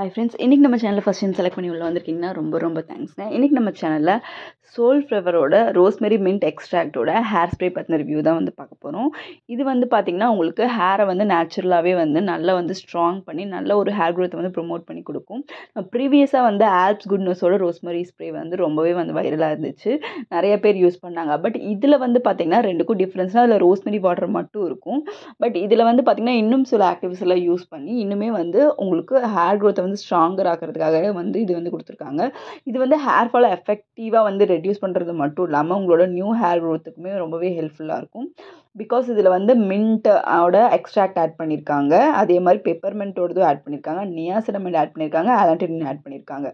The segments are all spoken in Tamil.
ஹாய் ஃப்ரெண்ட்ஸ் இன்றைக்கி நம்ம சேனலில் ஃபஸ்ட் டைம் செலக்ட் பண்ணி உள்ளே வந்திருக்கீங்கன்னா ரொம்ப ரொம்ப தேங்க்ஸ்ங்க இன்றைக்கி நம்ம சேனலில் சோல் ஃப்ளவரோட ரோஸ்மெரி மின்ட் எக்ஸ்ட்ராக்டோட ஹேர் ஸ்ப்ரே பற்றின ரிவ்யூ தான் வந்து பார்க்க போகிறோம் இது வந்து பார்த்திங்கன்னா உங்களுக்கு ஹேரை வந்து நேச்சுரலாகவே வந்து நல்லா வந்து ஸ்ட்ராங் பண்ணி நல்ல ஒரு ஹேர் க்ரோத்தை வந்து ப்ரொமோட் பண்ணி கொடுக்கும் ப்ரீவியஸாக வந்து ஆல்ப்ஸ் குட்னஸோட ரோஸ்மெரி ஸ்ப்ரே வந்து ரொம்பவே வந்து வைரலாக இருந்துச்சு நிறைய பேர் யூஸ் பண்ணாங்க பட் இதில் வந்து பார்த்திங்கன்னா ரெண்டுக்கும் டிஃப்ரென்ஸ்னால் அதில் ரோஸ்மெரி வாட்டர் மட்டும் இருக்கும் பட் இதில் வந்து பார்த்திங்கன்னா இன்னும் சில ஆக்டிவ்ஸ் எல்லாம் யூஸ் பண்ணி இன்னுமே வந்து உங்களுக்கு ஹேர் க்ரோத்தை வந்து ஸ்ட்ராங்கர் ஆகிறதுக்காக வந்து இது வந்து கொடுத்துருக்காங்க இது வந்து ஹேர் ஃபாலை எஃபெக்டிவாக வந்து ரெடியூஸ் பண்ணுறது மட்டும் இல்லாமல் உங்களோட நியூ ஹேர் க்ரோத்துக்குமே ரொம்பவே ஹெல்ப்ஃபுல்லாக இருக்கும் பிகாஸ் இதில் வந்து மின்ட்டோட எக்ஸ்ட்ராக்ட் ஆட் பண்ணியிருக்காங்க அதே மாதிரி பெப்பர்மெண்ட்டோடதும் ஆட் பண்ணியிருக்காங்க நியாசிடமெண்ட் ஆட் பண்ணியிருக்காங்க அலாண்டின் ஆட் பண்ணியிருக்காங்க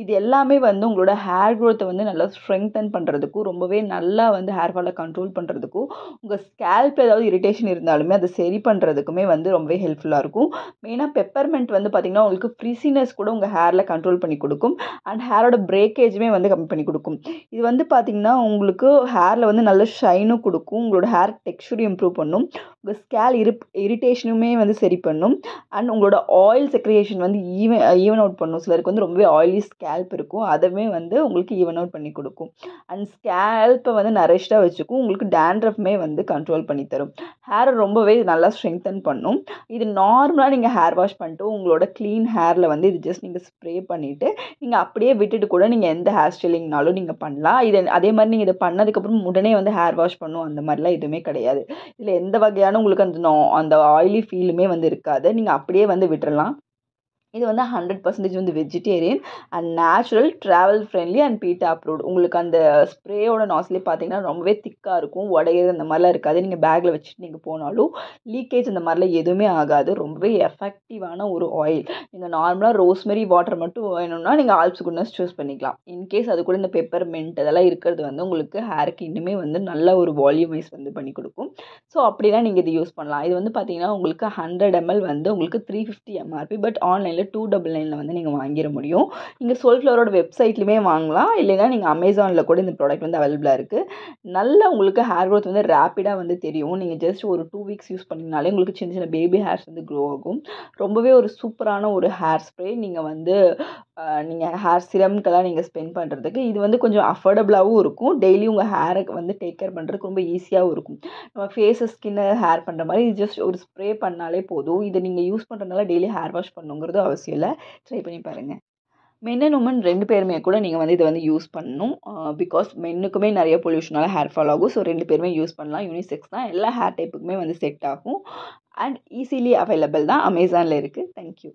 இது எல்லாமே வந்து உங்களோட ஹேர் க்ரோத்தை வந்து நல்லா ஸ்ட்ரெங்தன் பண்ணுறதுக்கும் ரொம்பவே நல்லா வந்து ஹேர் ஃபாலை கண்ட்ரோல் பண்ணுறதுக்கும் உங்கள் ஸ்கேல்ப் ஏதாவது இரிட்டேஷன் இருந்தாலுமே அதை சரி பண்ணுறதுக்குமே வந்து ரொம்பவே ஹெல்ப்ஃபுல்லாக இருக்கும் மெயினாக பெப்பர்மெண்ட் வந்து பார்த்திங்கன்னா உங்களுக்கு ஃப்ரீ கிரிசினஸ் கூட உங்கள் ஹேரில் கண்ட்ரோல் பண்ணி கொடுக்கும் அண்ட் ஹேரோட பிரேக்கேஜுமே வந்து கம்மி பண்ணி கொடுக்கும் இது வந்து பார்த்திங்கன்னா உங்களுக்கு ஹேரில் வந்து நல்ல ஷைனும் கொடுக்கும் உங்களோட ஹேர் டெக்ஸ்டரும் இம்ப்ரூவ் பண்ணும் உங்கள் ஸ்கேல் இரு இரிட்டேஷனுமே வந்து சரி பண்ணும் அண்ட் உங்களோட ஆயில் செக்ரியேஷன் வந்து ஈவன் ஈவன் அவுட் பண்ணும் சிலருக்கு வந்து ரொம்பவே ஆயிலி ஸ்கேல்ப் இருக்கும் அதுவுமே வந்து உங்களுக்கு ஈவன் அவுட் பண்ணி கொடுக்கும் அண்ட் ஸ்கேல்ப்பை வந்து நரிஷ்டாக வச்சுக்கும் உங்களுக்கு டேண்ட்ரஃப்மே வந்து கண்ட்ரோல் பண்ணி தரும் ஹேரை ரொம்பவே நல்லா ஸ்ட்ரெங்தன் பண்ணும் இது நார்மலாக நீங்கள் ஹேர் வாஷ் பண்ணிட்டு உங்களோட க்ளீன் ஹேர் ஹேரில் வந்து இது ஜஸ்ட் நீங்கள் ஸ்ப்ரே பண்ணிவிட்டு நீங்கள் அப்படியே விட்டுட்டு கூட நீங்கள் எந்த ஹேர் ஸ்டைலிங்னாலும் நீங்கள் பண்ணலாம் இது அதே மாதிரி நீங்கள் இதை பண்ணதுக்கப்புறம் உடனே வந்து ஹேர் வாஷ் பண்ணும் அந்த மாதிரிலாம் எதுவுமே கிடையாது இதில் எந்த வகையான உங்களுக்கு அந்த நோ அந்த ஆயிலி ஃபீலுமே வந்து இருக்காது நீங்கள் அப்படியே வந்து விட்டுரலாம் இது வந்து ஹண்ட்ரட் பர்சன்டேஜ் வந்து vegetarian and natural travel friendly and PETA approved உங்களுக்கு அந்த ஸ்ப்ரேயோட நாசிலே பார்த்தீங்கன்னா ரொம்பவே திக்காக இருக்கும் உடையிறது அந்த மாதிரிலாம் இருக்காது நீங்கள் பேக்கில் வச்சுட்டு நீங்கள் போனாலும் லீக்கேஜ் அந்த மாதிரிலாம் எதுவுமே ஆகாது ரொம்பவே எஃபெக்டிவான ஒரு ஆயில் நீங்கள் நார்மலாக ரோஸ்மெரி வாட்டர் மட்டும் வேணும்னா நீங்கள் ஆல்ப்ஸ் குட்னஸ் சூஸ் பண்ணிக்கலாம் இன்கேஸ் அது கூட இந்த பெப்பர் மென்ட் அதெல்லாம் இருக்கிறது வந்து உங்களுக்கு ஹேருக்கு இன்னுமே வந்து நல்ல ஒரு வால்யூமைஸ் வந்து பண்ணி கொடுக்கும் ஸோ அப்படிலாம் நீங்கள் இது யூஸ் பண்ணலாம் இது வந்து பார்த்தீங்கன்னா உங்களுக்கு ஹண்ட்ரட் எம்எல் வந்து உங்களுக்கு த்ரீ ஃபிஃப்டி எம்ஆர்பி பட் ஆன்லைனில் ரேட்டில் டூ டபுள் நைனில் வந்து நீங்கள் வாங்கிட முடியும் நீங்கள் சோல்ஃப்ளவரோட வெப்சைட்லையுமே வாங்கலாம் இல்லைனா நீங்கள் அமேசானில் கூட இந்த ப்ராடக்ட் வந்து அவைலபிளாக இருக்குது நல்ல உங்களுக்கு ஹேர் க்ரோத் வந்து ரேப்பிடாக வந்து தெரியும் நீங்கள் ஜஸ்ட் ஒரு டூ வீக்ஸ் யூஸ் பண்ணிங்கனாலே உங்களுக்கு சின்ன சின்ன பேபி ஹேர்ஸ் வந்து க்ரோ ஆகும் ரொம்பவே ஒரு சூப்பரான ஒரு ஹேர் ஸ்ப்ரே நீங்கள் வந்து நீங்கள் ஹேர் சிரம்க்கெல்லாம் நீங்கள் ஸ்பெண்ட் பண்ணுறதுக்கு இது வந்து கொஞ்சம் அஃபோர்டபுளாகவும் இருக்கும் டெய்லி உங்கள் ஹேருக்கு வந்து டேக் கேர் பண்ணுறதுக்கு ரொம்ப ஈஸியாகவும் இருக்கும் நம்ம ஃபேஸு ஸ்கின்னு ஹேர் பண்ணுற மாதிரி இது ஜஸ்ட் ஒரு ஸ்ப்ரே பண்ணாலே போதும் இதை நீங்கள் யூஸ் பண்ணுறதுனால டெய்லி ஹேர் வாஷ் பண்ணுங்கிறது அவசியம் இல்லை ட்ரை பண்ணி பாருங்கள் மென் அண்ட் உமன் ரெண்டு பேருமே கூட நீங்கள் வந்து இதை வந்து யூஸ் பண்ணணும் பிகாஸ் மென்னுக்குமே நிறைய பொல்யூஷனால ஹேர் ஃபால் ஆகும் ஸோ ரெண்டு பேருமே யூஸ் பண்ணலாம் யூனிசெக்ஸ் தான் எல்லா ஹேர் டைப்புக்குமே வந்து செட் ஆகும் அண்ட் ஈஸிலி அவைலபிள் தான் அமேசானில் இருக்குது தேங்க்யூ